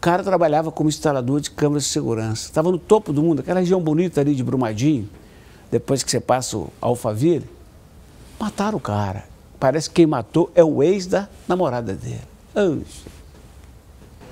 O cara trabalhava como instalador de câmeras de segurança. Estava no topo do mundo, aquela região bonita ali de Brumadinho, depois que você passa o Alphaville. Mataram o cara. Parece que quem matou é o ex da namorada dele. Anjo.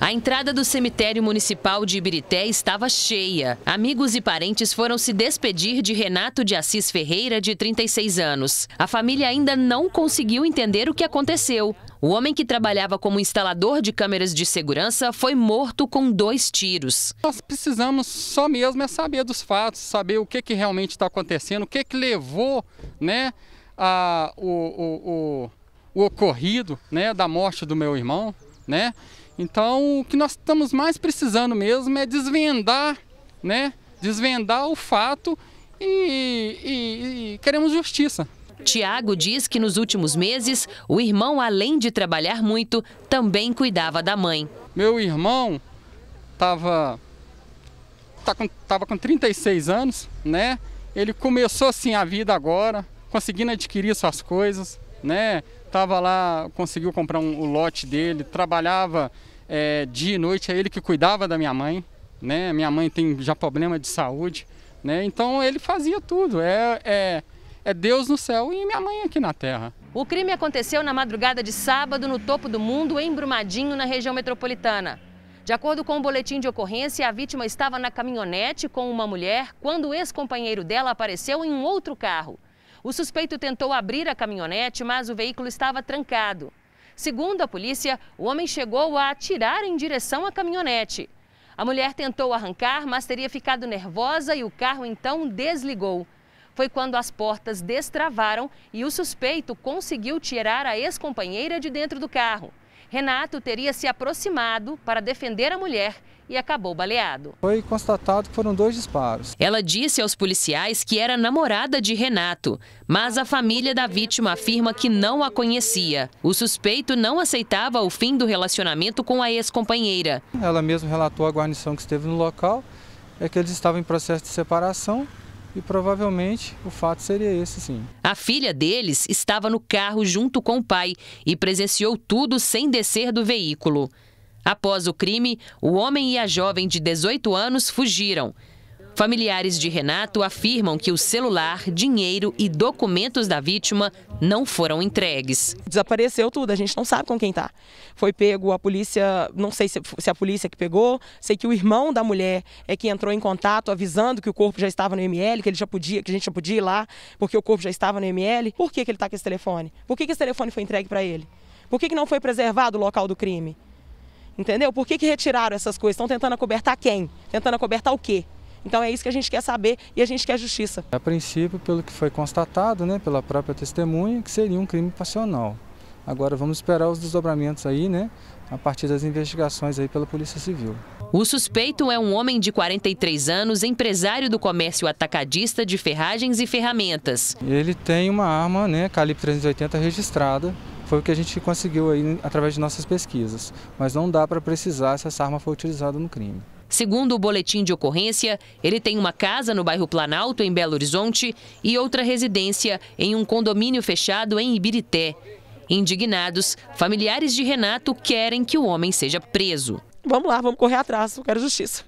A entrada do cemitério municipal de Ibirité estava cheia. Amigos e parentes foram se despedir de Renato de Assis Ferreira, de 36 anos. A família ainda não conseguiu entender o que aconteceu. O homem que trabalhava como instalador de câmeras de segurança foi morto com dois tiros. Nós precisamos só mesmo é saber dos fatos, saber o que, que realmente está acontecendo, o que, que levou né, a, o, o, o, o ocorrido né, da morte do meu irmão. Né? Então, o que nós estamos mais precisando mesmo é desvendar, né? Desvendar o fato e, e, e queremos justiça. Tiago diz que nos últimos meses, o irmão, além de trabalhar muito, também cuidava da mãe. Meu irmão estava tá com, tava com 36 anos, né? Ele começou assim a vida agora, conseguindo adquirir suas coisas, né? Tava lá, conseguiu comprar um, o lote dele, trabalhava é, dia e noite, é ele que cuidava da minha mãe, né? Minha mãe tem já problema de saúde, né? Então ele fazia tudo, é, é é Deus no céu e minha mãe aqui na terra. O crime aconteceu na madrugada de sábado no topo do mundo, em Brumadinho, na região metropolitana. De acordo com o boletim de ocorrência, a vítima estava na caminhonete com uma mulher quando o ex-companheiro dela apareceu em um outro carro. O suspeito tentou abrir a caminhonete, mas o veículo estava trancado. Segundo a polícia, o homem chegou a atirar em direção à caminhonete. A mulher tentou arrancar, mas teria ficado nervosa e o carro então desligou. Foi quando as portas destravaram e o suspeito conseguiu tirar a ex-companheira de dentro do carro. Renato teria se aproximado para defender a mulher e acabou baleado. Foi constatado que foram dois disparos. Ela disse aos policiais que era namorada de Renato, mas a família da vítima afirma que não a conhecia. O suspeito não aceitava o fim do relacionamento com a ex-companheira. Ela mesma relatou à guarnição que esteve no local é que eles estavam em processo de separação e provavelmente o fato seria esse sim. A filha deles estava no carro junto com o pai e presenciou tudo sem descer do veículo. Após o crime, o homem e a jovem de 18 anos fugiram. Familiares de Renato afirmam que o celular, dinheiro e documentos da vítima não foram entregues. Desapareceu tudo, a gente não sabe com quem está. Foi pego a polícia, não sei se, a polícia que pegou, sei que o irmão da mulher é que entrou em contato avisando que o corpo já estava no ML, que ele já podia, que a gente já podia ir lá, porque o corpo já estava no ML. Por que, que ele está com esse telefone? Por que, que esse telefone foi entregue para ele? Por que, que não foi preservado o local do crime? Entendeu? Por que, que retiraram essas coisas? Estão tentando acobertar quem? Tentando acobertar o quê? Então é isso que a gente quer saber e a gente quer justiça. A princípio, pelo que foi constatado, né, pela própria testemunha, que seria um crime passional. Agora vamos esperar os desdobramentos aí, né, a partir das investigações aí pela Polícia Civil. O suspeito é um homem de 43 anos, empresário do comércio atacadista de ferragens e ferramentas. Ele tem uma arma, né, calibre 380 registrada, foi o que a gente conseguiu aí através de nossas pesquisas, mas não dá para precisar se essa arma foi utilizada no crime. Segundo o boletim de ocorrência, ele tem uma casa no bairro Planalto, em Belo Horizonte, e outra residência em um condomínio fechado em Ibirité. Indignados, familiares de Renato querem que o homem seja preso. Vamos lá, vamos correr atrás, eu quero justiça.